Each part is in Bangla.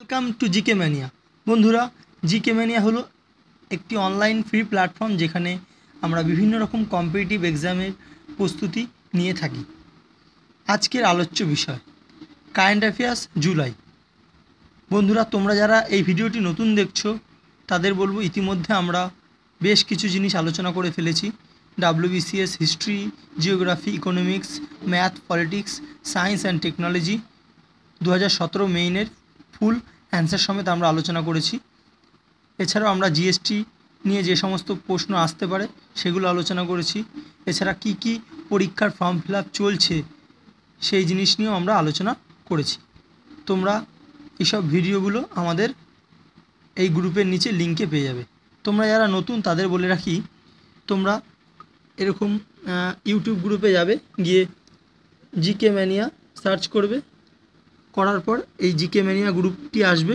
ওয়েলকাম টু জিকে ম্যানিয়া বন্ধুরা জিকে ম্যানিয়া হলো একটি অনলাইন ফ্রি প্ল্যাটফর্ম যেখানে আমরা বিভিন্ন রকম কম্পিটিটিভ এক্সামের প্রস্তুতি নিয়ে থাকি আজকের আলোচ্য বিষয় কারেন্ট অ্যাফেয়ার্স জুলাই বন্ধুরা তোমরা যারা এই ভিডিওটি নতুন দেখছো তাদের বলবো ইতিমধ্যে আমরা বেশ কিছু জিনিস আলোচনা করে ফেলেছি WBCS history geography economics math politics science and technology দু হাজার সতেরো মেইনের ফুল অ্যান্সার সমেত আমরা আলোচনা করেছি এছাড়াও আমরা জিএসটি নিয়ে যে সমস্ত প্রশ্ন আসতে পারে সেগুলো আলোচনা করেছি এছাড়া কি কি পরীক্ষার ফর্ম ফিল চলছে সেই জিনিস নিয়েও আমরা আলোচনা করেছি তোমরা এসব ভিডিওগুলো আমাদের এই গ্রুপের নিচে লিঙ্কে পেয়ে যাবে তোমরা যারা নতুন তাদের বলে রাখি তোমরা এরকম ইউটিউব গ্রুপে যাবে গিয়ে জিকে ম্যানিয়া সার্চ করবে করার পর এই জিকে ম্যানিয়া গ্রুপটি আসবে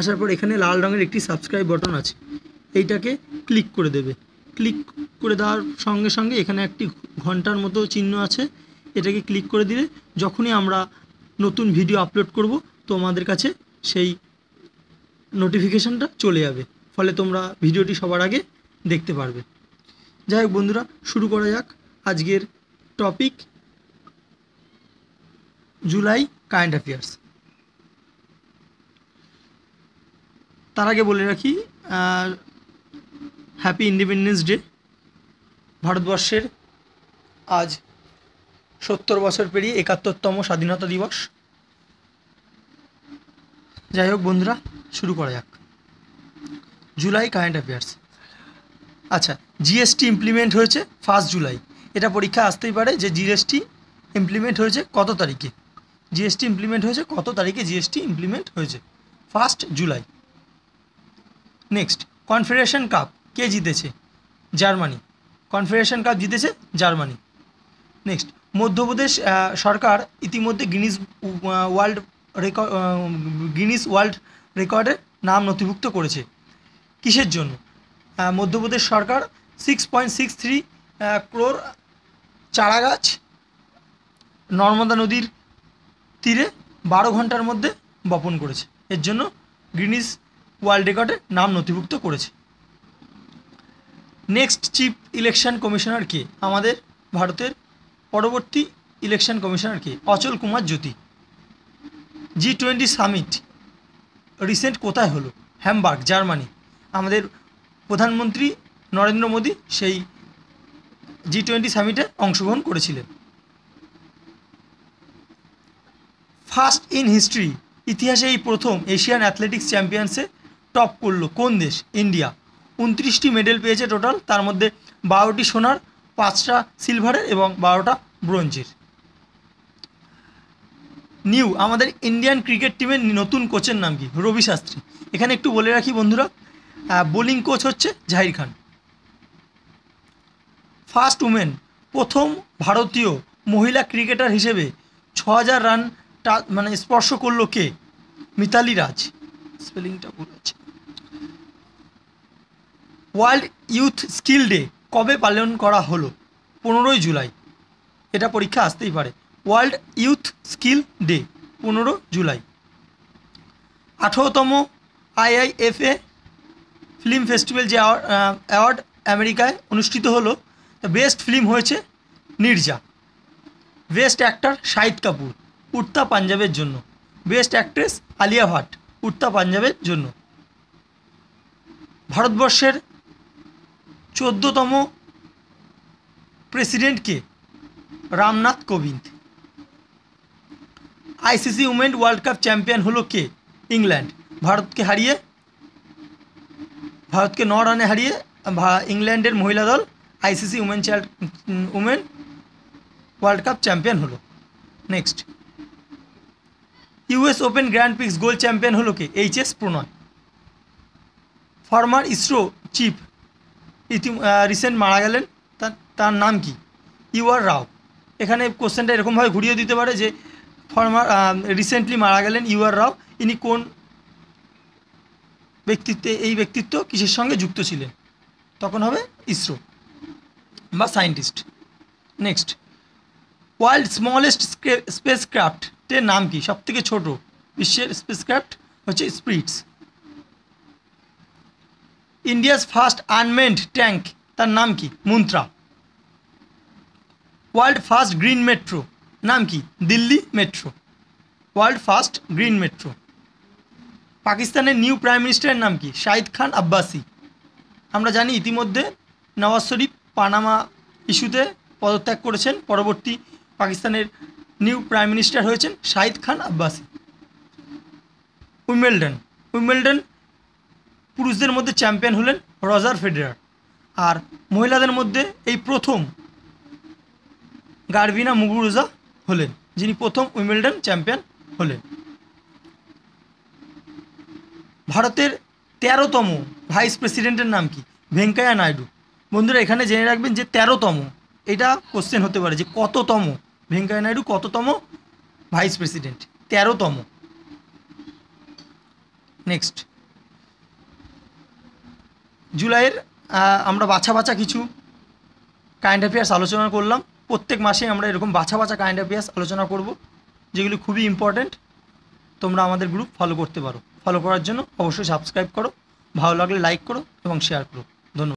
আসার পর এখানে লাল রঙের একটি সাবস্ক্রাইব বটন আছে এইটাকে ক্লিক করে দেবে ক্লিক করে দেওয়ার সঙ্গে সঙ্গে এখানে একটি ঘন্টার মতো চিহ্ন আছে এটাকে ক্লিক করে দিলে যখনই আমরা নতুন ভিডিও আপলোড করব তোমাদের কাছে সেই নোটিফিকেশানটা চলে যাবে ফলে তোমরা ভিডিওটি সবার আগে দেখতে পারবে যাই হোক বন্ধুরা শুরু করা যাক আজকের টপিক জুলাই কারেন্ট অ্যাফেয়ার্স তার আগে বলে রাখি হ্যাপি ইন্ডিপেন্ডেন্স ডে ভারতবর্ষের আজ সত্তর বছর পেরিয়ে একাত্তরতম স্বাধীনতা দিবস যাই হোক বন্ধুরা শুরু করা যাক জুলাই কারেন্ট অ্যাফেয়ার্স আচ্ছা জিএসটি ইমপ্লিমেন্ট হয়েছে ফার্স্ট জুলাই এটা পরীক্ষা আসতেই পারে যে জিএসটি ইমপ্লিমেন্ট হয়েছে কত তারিখে জিএসটি ইমপ্লিমেন্ট হয়েছে কত তারিখে জিএসটি ইমপ্লিমেন্ট হয়েছে first July next confederation cup কে জিতেছে জার্মানি কনফেডারেশন কাপ জিতেছে জার্মানি নেক্সট মধ্যপ্রদেশ সরকার ইতিমধ্যে Guinness world record Guinness world রেকর্ডের নাম নথিভুক্ত করেছে কিসের জন্য মধ্যপ্রদেশ সরকার six point six three crore চারাগাছ নর্মদা নদীর তীরে বারো ঘন্টার মধ্যে বপন করেছে এর জন্য গ্রিনিস ওয়ার্ল্ড রেকর্ডে নাম নথিভুক্ত করেছে নেক্সট চিফ ইলেকশন কমিশনার কে আমাদের ভারতের পরবর্তী ইলেকশন কমিশনার কে Achal Kumar Jyoti G twenty summit recent কোথায় হলো হ্যামবার্গ জার্মানি আমাদের প্রধানমন্ত্রী নরেন্দ্র মোদী সেই জি টোয়েন্টি সামিটে অংশগ্রহণ করেছিলেন ফার্স্ট ইন হিস্ট্রি ইতিহাসে এই প্রথম এশিয়ান অ্যাথলেটিক্স চ্যাম্পিয়ন্সে টপ করলো কোন দেশ ইন্ডিয়া উনত্রিশটি মেডেল পেয়েছে টোটাল তার মধ্যে বারোটি সোনার পাঁচটা সিলভারের এবং বারোটা ব্রোঞ্জের নিউ আমাদের ইন্ডিয়ান ক্রিকেট টিমের নতুন কোচের নাম কি রবি শাস্ত্রী এখানে একটু বলে রাখি বন্ধুরা বোলিং কোচ হচ্ছে জাহির খান ফার্স্ট উমেন প্রথম ভারতীয় মহিলা ক্রিকেটার হিসেবে ছ রান মানে স্পর্শ করলো কে মিতালি রাজ স্পেলিংটা ভুল আছে ওয়ার্ল্ড ইউথ স্কিল ডে কবে পালন করা হলো পনেরোই জুলাই এটা পরীক্ষা আসতেই পারে ওয়ার্ল্ড ইউথ স্কিল ডে পনেরো জুলাই আঠেরোতম আইআইএফএ ফিল্ম ফেস্টিভ্যাল যে অ্যাওয়ার্ড আমেরিকায় অনুষ্ঠিত হলো বেস্ট ফিল্ম হয়েছে নির্জা বেস্ট অ্যাক্টর শাহিদ কাপুর উত্তা পাঞ্জাবের জন্য বেস্ট অ্যাক্ট্রেস আলিয়া ভাট উত্তা পাঞ্জাবের জন্য ভারতবর্ষের চোদ্দতম প্রেসিডেন্টকে Ramnath Kovind ICC women world cup champion হলো কে ইংল্যান্ড ভারতকে হারিয়ে ভারতকে ন রানে হারিয়ে ইংল্যান্ডের মহিলা দল ICC women women world cup champion হলো next US open grand prix gold champion হলো কে H S Prannoy former ISRO chief ইতি রিসেন্ট মারা গেলেন তার তার নাম কি ইউ আর রাও এখানে কোশ্চেনটা এরকমভাবে ঘুরিয়ে দিতে পারে যে ফর্মার রিসেন্টলি মারা গেলেন ইউ আর রাও ইনি কোন ব্যক্তিত্বে এই ব্যক্তিত্ব কিসের সঙ্গে যুক্ত ছিলেন তখন হবে ইসরো বা scientist next world smallest space craft ক্রাফটের নাম কি সব থেকে ছোট বিশ্বের স্পেসক্রাফট হচ্ছে sprites India's first unmanned tank তার নাম কি Muntra world first green metro নাম কি Delhi metro world first green metro পাকিস্তানের নিউ প্রাইম মিনিস্টারের নাম কি শাহিদ খান আব্বাসি আমরা জানি ইতিমধ্যে নওয়াজ শরীফ পানামা ইস্যুতে পদত্যাগ করেছেন পরবর্তী পাকিস্তানের নিউ প্রাইম মিনিস্টার হয়েছেন শাহিদ খান আব্বাসি উইমেল্ডন উইমেল্ডন পুরুষদের মধ্যে চ্যাম্পিয়ন হলেন রজার ফেডেরার আর মহিলাদের মধ্যে এই প্রথম গার্বিনা মুগুরুজা হলেন যিনি প্রথম উইমেল্ডন চ্যাম্পিয়ন হলেন ভারতের তেরোতম ভাইস প্রেসিডেন্টের নাম কি ভেঙ্কাইয়া নাইডু বন্ধুরা এখানে জেনে রাখবেন যে তেরোতম এটা কোশ্চেন হতে পারে যে কততম ভেঙ্কাইয়া নাইডু কততম ভাইস প্রেসিডেন্ট তেরোতম নেক্সট জুলাইয়ের আমরা বাছা বাছা কিছু কারেন্ট অ্যাফেয়ার্স আলোচনা করলাম প্রত্যেক মাসে আমরা এরকম বাছা বাছা কারেন্ট অ্যাফেয়ার্স আলোচনা করব যেগুলি খুবই ইম্পর্ট্যান্ট তোমরা আমাদের গ্রুপ ফলো করতে পারো ফলো করার জন্য অবশ্যই সাবস্ক্রাইব করো ভালো লাগলে লাইক করো এবং শেয়ার করো